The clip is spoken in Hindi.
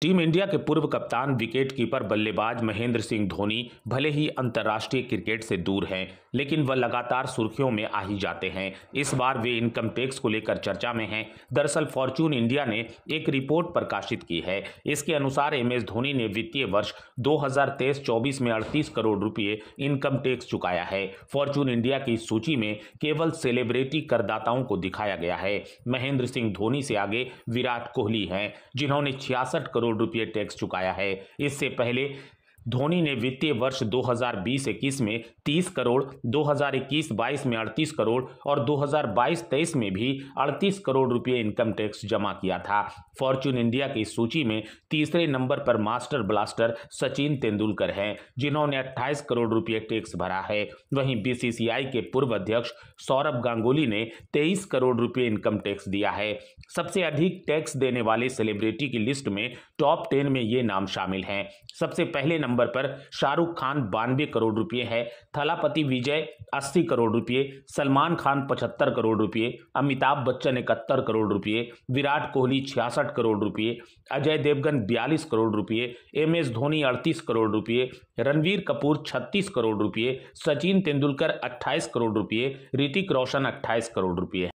टीम इंडिया के पूर्व कप्तान विकेट कीपर बल्लेबाज महेंद्र सिंह धोनी भले ही अंतर्राष्ट्रीय क्रिकेट से दूर हैं लेकिन वह लगातार सुर्खियों में आ ही जाते हैं इस बार वे इनकम टैक्स को लेकर चर्चा में हैं दरअसल फॉर्चून इंडिया ने एक रिपोर्ट प्रकाशित की है इसके अनुसार एम एस धोनी ने वित्तीय वर्ष दो हजार में अड़तीस करोड़ रुपये इनकम टैक्स चुकाया है फॉर्चून इंडिया की सूची में केवल सेलिब्रिटी करदाताओं को दिखाया गया है महेंद्र सिंह धोनी से आगे विराट कोहली हैं जिन्होंने छियासठ करोड़ करोड़ रुपये टैक्स चुकाया है इससे पहले धोनी ने वित्तीय वर्ष 2020-21 में 30 करोड़ 2021-22 में 38 करोड़ और 2022-23 में भी 38 करोड़ रुपये इनकम टैक्स जमा किया था फॉर्च्यून इंडिया की सूची में तीसरे नंबर पर मास्टर ब्लास्टर सचिन तेंदुलकर हैं जिन्होंने 28 करोड़ रुपये टैक्स भरा है वहीं बीसीसीआई के पूर्व अध्यक्ष सौरभ गांगुली ने तेईस करोड़ रुपये इनकम टैक्स दिया है सबसे अधिक टैक्स देने वाले सेलिब्रिटी की लिस्ट में टॉप टेन में ये नाम शामिल हैं सबसे पहले नंबर पर शाहरुख खान बानवे करोड़ रुपए है थलापति विजय अस्सी करोड़ रुपये सलमान खान पचहत्तर करोड़ रुपए अमिताभ बच्चन इकहत्तर करोड़ रुपये विराट कोहली छियासठ करोड़ रुपये अजय देवगन बयालीस करोड़ रुपए एम एस धोनी अड़तीस करोड़ रुपये रणवीर कपूर छत्तीस करोड़ रुपये सचिन तेंदुलकर अट्ठाईस करोड़ रुपए ऋतिक रोशन अट्ठाईस करोड़ रुपए